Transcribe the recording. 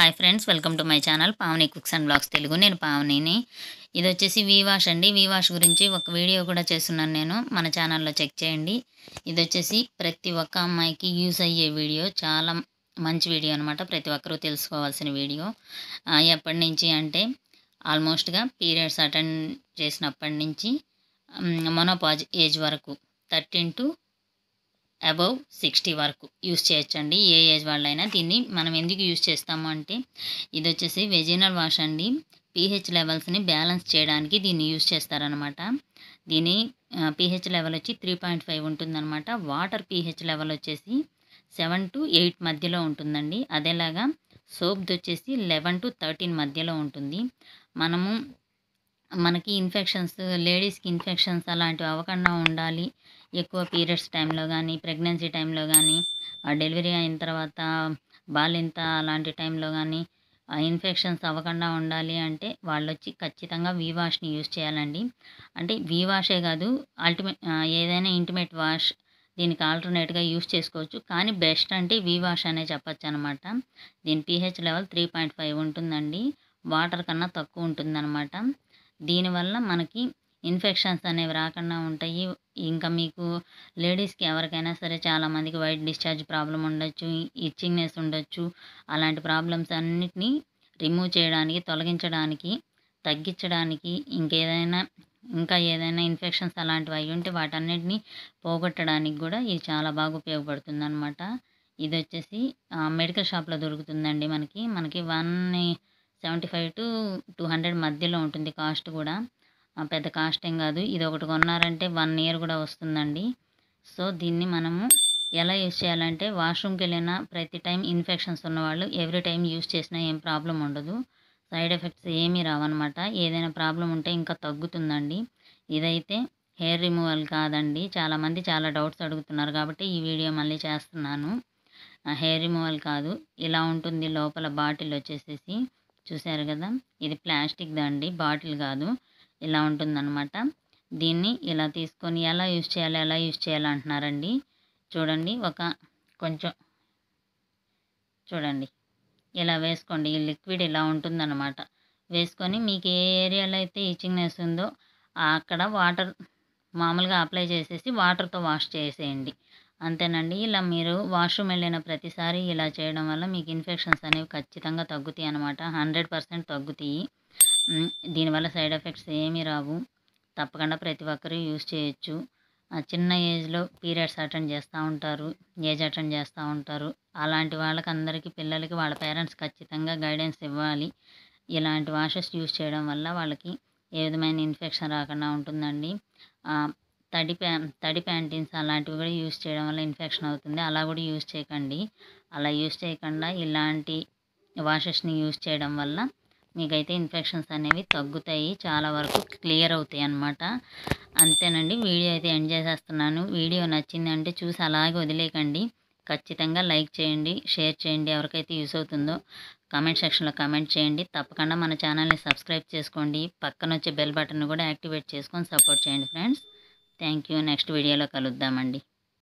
hi friends welcome to my channel Pavani cooks and blogs Telugu నేను పావనిని ఇది వచ్చేసి వీవాష్ అండి వీవాష్ గురించి ఒక వీడియో కూడా చేస్తున్నాను నేను మన ఛానల్లో చెక్ చేయండి ఇది వచ్చేసి ప్రతి ఒక్క అమ్మాయికి యూజ్ అయ్యే వీడియో చాలా మంచి వీడియో అనమాట ప్రతి ఒక్కరూ తెలుసుకోవాల్సిన వీడియో ఎప్పటి నుంచి అంటే ఆల్మోస్ట్గా పీరియడ్స్ అటెండ్ చేసినప్పటి నుంచి మొనోపాజ్ ఏజ్ వరకు థర్టీన్ టు అబవ్ సిక్స్టీ వరకు యూస్ చేయొచ్చండి ఏ ఏజ్ వాళ్ళైనా దీన్ని మనం ఎందుకు యూస్ చేస్తాము అంటే ఇది వచ్చేసి వెజినల్ వాష్ అండి పీహెచ్ లెవెల్స్ని బ్యాలెన్స్ చేయడానికి దీన్ని యూస్ చేస్తారనమాట దీని పీహెచ్ లెవెల్ వచ్చి త్రీ పాయింట్ ఫైవ్ ఉంటుందన్నమాట వాటర్ పీహెచ్ లెవెల్ వచ్చేసి సెవెన్ టు ఎయిట్ మధ్యలో ఉంటుందండి అదేలాగా సోప్ది వచ్చేసి లెవెన్ టు థర్టీన్ మధ్యలో ఉంటుంది మనము మనకి ఇన్ఫెక్షన్స్ లేడీస్కి ఇన్ఫెక్షన్స్ అలాంటివి అవ్వకుండా ఉండాలి ఎక్కువ పీరియడ్స్ టైంలో కానీ ప్రెగ్నెన్సీ టైంలో కానీ డెలివరీ అయిన తర్వాత బాలింత అలాంటి టైంలో కానీ ఇన్ఫెక్షన్స్ అవ్వకుండా ఉండాలి అంటే వాళ్ళు వచ్చి ఖచ్చితంగా వీ వాష్ని యూజ్ చేయాలండి అంటే వీ వాషే కాదు అల్టిమేట్ ఏదైనా ఇంటిమేట్ వాష్ దీనికి ఆల్టర్నేట్గా యూస్ చేసుకోవచ్చు కానీ బెస్ట్ అంటే వీ వాష్ అనే చెప్పచ్చు అనమాట దీని pH level three point five ఉంటుందండి వాటర్ కన్నా తక్కువ ఉంటుందన్నమాట దీనివల్ల మనకి ఇన్ఫెక్షన్స్ అనేవి రాకుండా ఉంటాయి ఇంకా మీకు లేడీస్కి ఎవరికైనా సరే చాలామందికి వైట్ డిశ్చార్జ్ ప్రాబ్లం ఉండొచ్చు ఇచ్చింగ్నెస్ ఉండొచ్చు అలాంటి ప్రాబ్లమ్స్ అన్నిటినీ రిమూవ్ చేయడానికి తొలగించడానికి తగ్గించడానికి ఇంకేదైనా ఇంకా ఏదైనా ఇన్ఫెక్షన్స్ అలాంటివి అయి ఉంటే వాటన్నిటిని పోగొట్టడానికి కూడా ఇది చాలా బాగా ఉపయోగపడుతుంది అనమాట ఇది వచ్చేసి మెడికల్ షాప్లో దొరుకుతుందండి మనకి మనకి one seventy five to two hundred మధ్యలో ఉంటుంది కాస్ట్ కూడా పెద్ద కాస్ట్ ఏం కాదు ఇది ఒకటి కొన్నారంటే వన్ ఇయర్ కూడా వస్తుందండి సో దీన్ని మనము ఎలా యూజ్ చేయాలంటే వాష్రూమ్కి వెళ్ళినా ప్రతి టైం ఇన్ఫెక్షన్స్ ఉన్నవాళ్ళు ఎవ్రీ టైం యూజ్ చేసినా ఏం ప్రాబ్లం ఉండదు సైడ్ ఎఫెక్ట్స్ ఏమీ రావన్నమాట ఏదైనా ప్రాబ్లం ఉంటే ఇంకా తగ్గుతుందండి ఇదైతే హెయిర్ రిమూవల్ కాదండి చాలామంది చాలా డౌట్స్ అడుగుతున్నారు కాబట్టి ఈ వీడియో మళ్ళీ చేస్తున్నాను హెయిర్ రిమూవల్ కాదు ఇలా ఉంటుంది లోపల బాటిల్ వచ్చేసేసి చూసారు కదా ఇది ప్లాస్టిక్ దండి బాటిల్ కాదు ఇలా ఉంటుందన్నమాట దీన్ని ఇలా తీసుకొని ఎలా యూజ్ చేయాలి ఎలా యూజ్ చేయాలి అంటున్నారండి చూడండి ఒక కొంచెం చూడండి ఇలా వేసుకోండి ఈ లిక్విడ్ ఇలా ఉంటుందన్నమాట వేసుకొని మీకు ఏ ఏరియాలో అయితే ఈచింగ్నెస్ ఉందో అక్కడ వాటర్ మామూలుగా అప్లై చేసేసి వాటర్తో వాష్ చేసేయండి అంతేనండి ఇలా మీరు వాష్రూమ్ వెళ్ళిన ప్రతిసారి ఇలా చేయడం వల్ల మీకు ఇన్ఫెక్షన్స్ అనేవి ఖచ్చితంగా తగ్గుతాయి అనమాట హండ్రెడ్ పర్సెంట్ తగ్గుతాయి దీనివల్ల సైడ్ ఎఫెక్ట్స్ ఏమీ రావు తప్పకుండా ప్రతి ఒక్కరూ యూజ్ చేయొచ్చు చిన్న ఏజ్లో పీరియడ్స్ అటెండ్ చేస్తూ ఉంటారు ఏజ్ అటెండ్ చేస్తూ ఉంటారు అలాంటి వాళ్ళకి అందరికీ పిల్లలకి వాళ్ళ పేరెంట్స్ ఖచ్చితంగా గైడెన్స్ ఇవ్వాలి ఇలాంటి వాషెస్ యూజ్ చేయడం వల్ల వాళ్ళకి ఏ విధమైన ఇన్ఫెక్షన్ రాకుండా ఉంటుందండి తడి ప్యా తడి ప్యాంటీన్స్ అలాంటివి కూడా యూజ్ చేయడం వల్ల ఇన్ఫెక్షన్ అవుతుంది అలా కూడా యూజ్ చేయకండి అలా యూజ్ చేయకుండా ఇలాంటి వాషెస్ని యూజ్ చేయడం వల్ల మీకైతే ఇన్ఫెక్షన్స్ అనేవి తగ్గుతాయి చాలా వరకు క్లియర్ అవుతాయి అన్నమాట అంతేనండి వీడియో అయితే ఎండ్ చేసేస్తున్నాను వీడియో నచ్చిందంటే చూసి అలాగే వదిలేకండి ఖచ్చితంగా లైక్ చేయండి షేర్ చేయండి ఎవరికైతే యూస్ అవుతుందో కామెంట్ సెక్షన్లో కామెంట్ చేయండి తప్పకుండా మన ఛానల్ని సబ్స్క్రైబ్ చేసుకోండి పక్కన వచ్చే బెల్ బటన్ కూడా యాక్టివేట్ చేసుకొని సపోర్ట్ చేయండి ఫ్రెండ్స్ థ్యాంక్ నెక్స్ట్ వీడియోలో కలుద్దామండి